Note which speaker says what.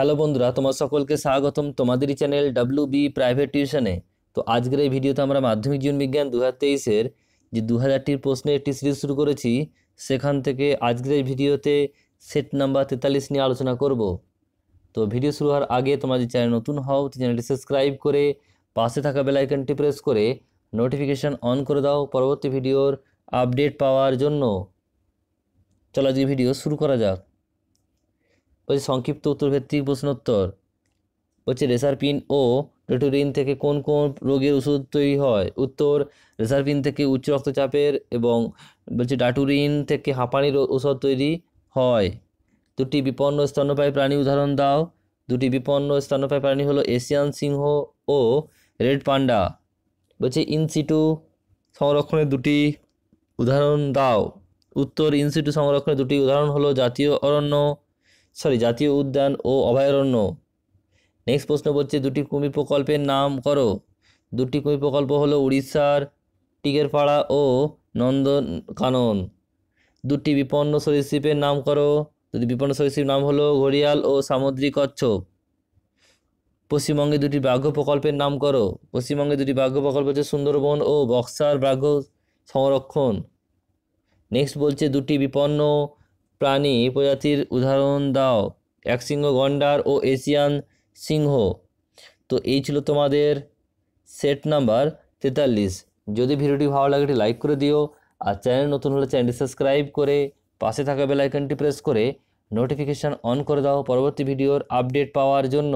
Speaker 1: hello বন্ধুরা তোমার সকলকে স্বাগতম তোমাদেরই চ্যানেল ডাব্লিউ বি প্রাইভেট টিউশনে তো আজকের এই ভিডিওতে আমরা মাধ্যমিক জীবন বিজ্ঞান দু হাজার তেইশের যে দু হাজারটির প্রশ্নে একটি সিরিজ শুরু করেছি সেখান থেকে আজকের এই ভিডিওতে সেট নাম্বার তেতাল্লিশ নিয়ে আলোচনা করব তো ভিডিও শুরু হওয়ার আগে তোমরা যে চ্যানেল নতুন হও চ্যানেলটি সাবস্ক্রাইব করে পাশে থাকা বেলাইকনটি প্রেস করে নোটিফিকেশান অন করে দাও পরবর্তী ভিডিওর আপডেট পাওয়ার জন্য চলো আজকে ভিডিও শুরু করা যাক বলছে সংক্ষিপ্ত উত্তরভিত্তিক প্রশ্নোত্তর বলছে রেসারপিন ও রেটুরিন থেকে কোন কোন রোগের ওষুধ তৈরি হয় উত্তর রেসারপিন থেকে উচ্চ রক্তচাপের এবং বলছে ডাটুরিন থেকে হাঁপানির ওষুধ তৈরি হয় দুটি বিপন্ন স্তন্যপায়ী প্রাণী উদাহরণ দাও দুটি বিপন্ন স্তন্যপায়ী প্রাণী হলো এশিয়ান সিংহ ও রেড পান্ডা বলছে ইনসিটু সংরক্ষণের দুটি উদাহরণ দাও উত্তর ইনসিটু সংরক্ষণের দুটি উদাহরণ হলো জাতীয় অরণ্য সরি জাতীয় উদ্যান ও অভয়ারণ্য নেক্সট প্রশ্ন বলছে দুটি কুমির প্রকল্পের নাম করো দুটি কুমির প্রকল্প হলো উড়িষ্যার টিগেরপাড়া ও নন্দনকানন দুটি বিপন্ন সরীসৃপের নাম করো দুটি বিপন্ন সরীসৃপ নাম হলো ঘড়িয়াল ও সামুদ্রিক কচ্ছপ পশ্চিমবঙ্গে দুটি বাঘ্য প্রকল্পের নাম করো পশ্চিমবঙ্গে দুটি বাঘ্য প্রকল্প হচ্ছে সুন্দরবন ও বক্সার বাঘ্য সংরক্ষণ নেক্সট বলছে দুটি বিপন্ন প্রাণী প্রজাতির উদাহরণ দাও এক সিংহ গন্ডার ও এশিয়ান সিংহ তো এই ছিল তোমাদের সেট নাম্বার তেতাল্লিশ যদি ভিডিওটি ভালো লাগে এটি লাইক করে দিও আর চ্যানেল নতুন হলে চ্যানেলটি সাবস্ক্রাইব করে পাশে থাকা বেলাইকনটি প্রেস করে নোটিফিকেশান অন করে দাও পরবর্তী ভিডিওর আপডেট পাওয়ার জন্য